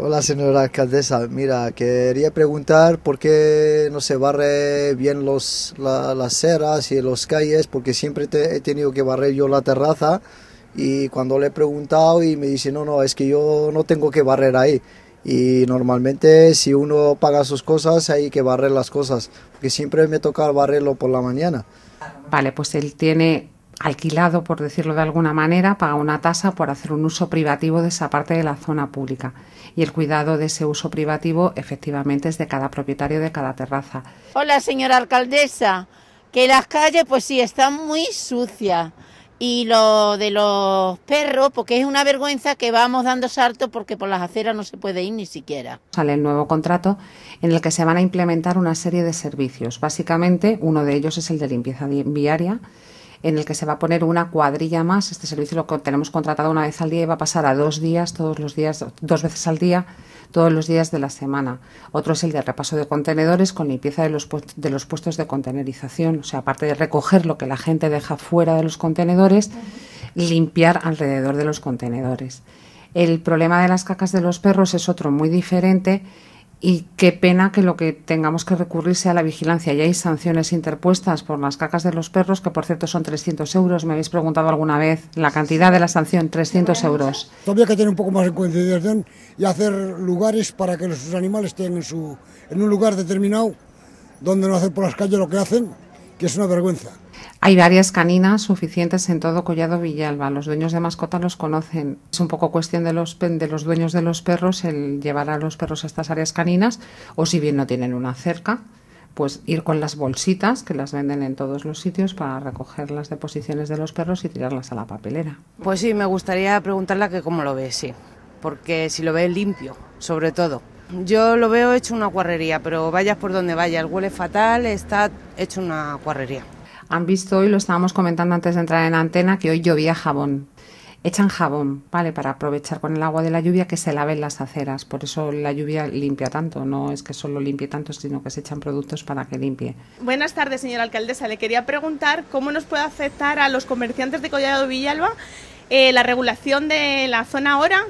Hola señora alcaldesa, mira, quería preguntar por qué no se barre bien los, las ceras y los calles, porque siempre he tenido que barrer yo la terraza y cuando le he preguntado y me dice, no, no, es que yo no tengo que barrer ahí. Y normalmente si uno paga sus cosas hay que barrer las cosas, porque siempre me toca barrerlo por la mañana. Vale, pues él tiene alquilado, por decirlo de alguna manera, paga una tasa por hacer un uso privativo de esa parte de la zona pública. Y el cuidado de ese uso privativo efectivamente es de cada propietario de cada terraza. Hola, señora alcaldesa, que las calles pues sí están muy sucias. Y lo de los perros, porque es una vergüenza que vamos dando salto porque por las aceras no se puede ir ni siquiera. Sale el nuevo contrato en el que se van a implementar una serie de servicios. Básicamente, uno de ellos es el de limpieza viaria en el que se va a poner una cuadrilla más. Este servicio lo tenemos contratado una vez al día y va a pasar a dos días, todos los días, dos veces al día, todos los días de la semana. Otro es el de repaso de contenedores con limpieza de los, de los puestos de contenerización. O sea, aparte de recoger lo que la gente deja fuera de los contenedores, limpiar alrededor de los contenedores. El problema de las cacas de los perros es otro muy diferente y qué pena que lo que tengamos que recurrir sea a la vigilancia. Ya hay sanciones interpuestas por las cacas de los perros, que por cierto son 300 euros. Me habéis preguntado alguna vez la cantidad de la sanción, 300 euros. Todavía que tener un poco más de consideración y hacer lugares para que los animales estén en, su, en un lugar determinado, donde no hacen por las calles lo que hacen, que es una vergüenza. Hay varias caninas suficientes en todo Collado Villalba. Los dueños de mascotas los conocen. Es un poco cuestión de los, de los dueños de los perros el llevar a los perros a estas áreas caninas o si bien no tienen una cerca, pues ir con las bolsitas que las venden en todos los sitios para recoger las deposiciones de los perros y tirarlas a la papelera. Pues sí, me gustaría preguntarle que cómo lo ve, sí, porque si lo ve limpio, sobre todo. Yo lo veo hecho una guarrería, pero vayas por donde vayas, huele fatal, está hecho una guarrería. Han visto hoy, lo estábamos comentando antes de entrar en la antena, que hoy llovía jabón. Echan jabón, ¿vale? Para aprovechar con el agua de la lluvia que se laven las aceras. Por eso la lluvia limpia tanto. No es que solo limpie tanto, sino que se echan productos para que limpie. Buenas tardes, señora alcaldesa. Le quería preguntar cómo nos puede afectar a los comerciantes de Collado Villalba eh, la regulación de la zona ahora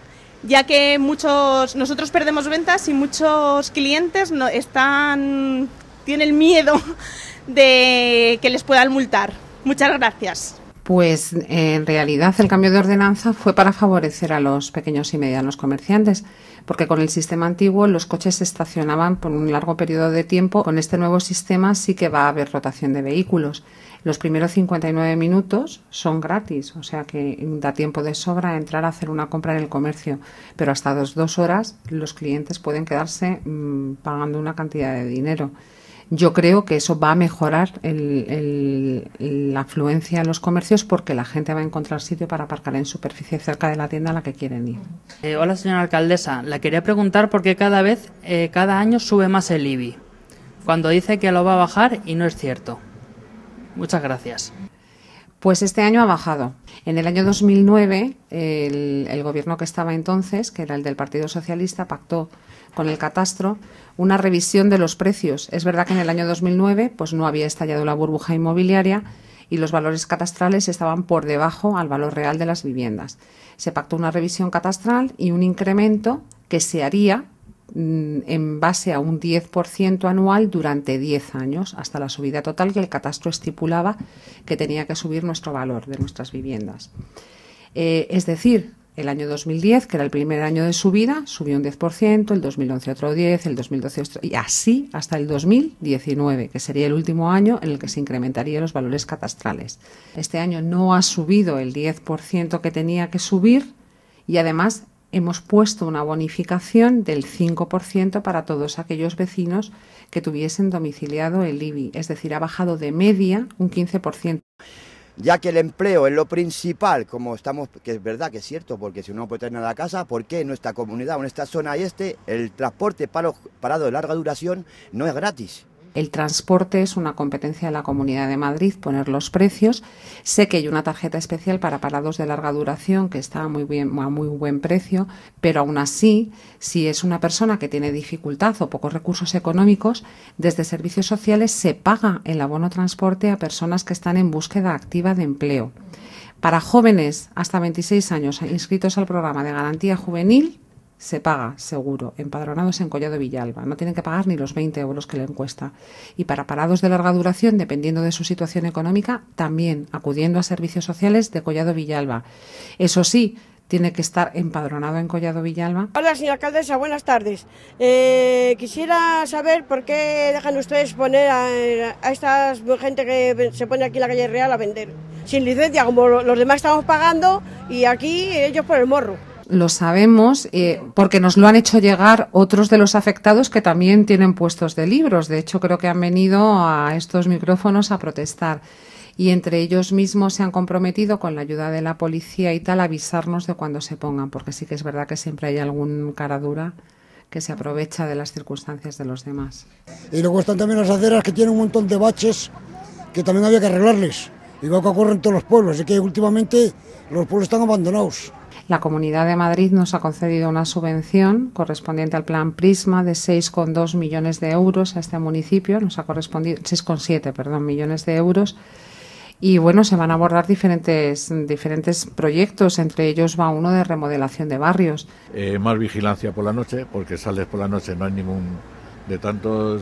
ya que muchos nosotros perdemos ventas y muchos clientes no, están tienen miedo de que les puedan multar. Muchas gracias. Pues en realidad el cambio de ordenanza fue para favorecer a los pequeños y medianos comerciantes, porque con el sistema antiguo los coches se estacionaban por un largo periodo de tiempo. Con este nuevo sistema sí que va a haber rotación de vehículos. Los primeros 59 minutos son gratis, o sea que da tiempo de sobra a entrar a hacer una compra en el comercio, pero hasta dos, horas los clientes pueden quedarse mm, pagando una cantidad de dinero. Yo creo que eso va a mejorar la afluencia en los comercios porque la gente va a encontrar sitio para aparcar en superficie cerca de la tienda a la que quieren ir. Eh, hola, señora alcaldesa. La quería preguntar por qué cada vez, eh, cada año sube más el IBI, cuando dice que lo va a bajar y no es cierto. Muchas gracias. Pues este año ha bajado. En el año 2009, el, el, gobierno que estaba entonces, que era el del Partido Socialista, pactó con el catastro una revisión de los precios. Es verdad que en el año 2009 pues no había estallado la burbuja inmobiliaria y los valores catastrales estaban por debajo al valor real de las viviendas. Se pactó una revisión catastral y un incremento que se haría Mm, en base a un 10% anual durante 10 años, hasta la subida total que el catastro estipulaba que tenía que subir nuestro valor de nuestras viviendas. Eh, es decir, el año 2010, que era el primer año de subida, subió un 10%, el 2011 otro 10, el 2012 otro, y así hasta el 2019, que sería el último año en el que se incrementarían los valores catastrales. Este año no ha subido el 10% que tenía que subir y además hemos puesto una bonificación del 5% para todos aquellos vecinos que tuviesen domiciliado el IBI, es decir, ha bajado de media un 15%. Ya que el empleo es lo principal, como estamos, que es verdad que es cierto, porque si uno no puede tener la casa, ¿por qué en nuestra comunidad, en esta zona este, el transporte parado de larga duración no es gratis? El transporte es una competencia de la Comunidad de Madrid, poner los precios. Sé que hay una tarjeta especial para parados de larga duración que está a muy buen precio, pero aún así, si es una persona que tiene dificultad o pocos recursos económicos, desde servicios sociales se paga el abono transporte a personas que están en búsqueda activa de empleo. Para jóvenes hasta 26 años inscritos al programa de garantía juvenil, se paga seguro, empadronados en Collado Villalba, no tienen que pagar ni los 20 euros que le encuesta. Y para parados de larga duración, dependiendo de su situación económica, también acudiendo a servicios sociales de Collado Villalba. Eso sí, tiene que estar empadronado en Collado Villalba. Hola, señora alcaldesa, buenas tardes. Eh, quisiera saber por qué dejan ustedes poner a, a esta gente que se pone aquí en la calle Real a vender. Sin licencia, como los demás estamos pagando y aquí ellos por el morro lo sabemos eh, porque nos lo han hecho llegar otros de los afectados que también tienen puestos de libros. De hecho, creo que han venido a estos micrófonos a protestar. Y entre ellos mismos se han comprometido, con la ayuda de la policía y tal, a avisarnos de cuando se pongan, porque sí que es verdad que siempre hay algún cara dura que se aprovecha de las circunstancias de los demás. Y luego están también las aceras que tienen un montón de baches que también había que arreglarles Igual que ocurre en todos los pueblos, es que últimamente los pueblos están abandonados. La Comunidad de Madrid nos ha concedido una subvención correspondiente al plan Prisma de 6,2 millones de euros a este municipio, nos ha correspondido 6,7, perdón, millones de euros. Y bueno, se van a abordar diferentes, diferentes proyectos, entre ellos va uno de remodelación de barrios. Eh, más vigilancia por la noche, porque sales por la noche, no hay ningún. de tantos,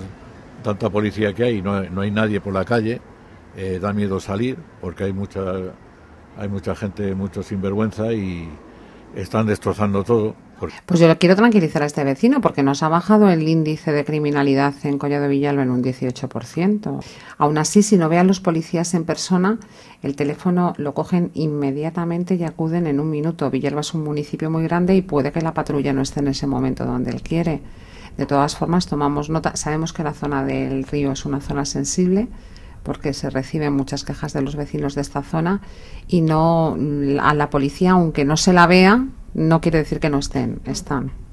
tanta policía que hay, no, no hay nadie por la calle. Eh, da miedo salir porque hay mucha, hay mucha gente, mucho sinvergüenza y están destrozando todo. Pues yo quiero tranquilizar a este vecino porque nos ha bajado el índice de criminalidad en Collado Villalba en un 18%. Aún así, si no vean los policías en persona, el teléfono lo cogen inmediatamente y acuden en un minuto. Villalba es un municipio muy grande y puede que la patrulla no esté en ese momento donde él quiere. De todas formas, tomamos nota. Sabemos que la zona del río es una zona sensible porque se reciben muchas quejas de los vecinos de esta zona y no a la policía, aunque no se la vea, no quiere decir que no estén, están.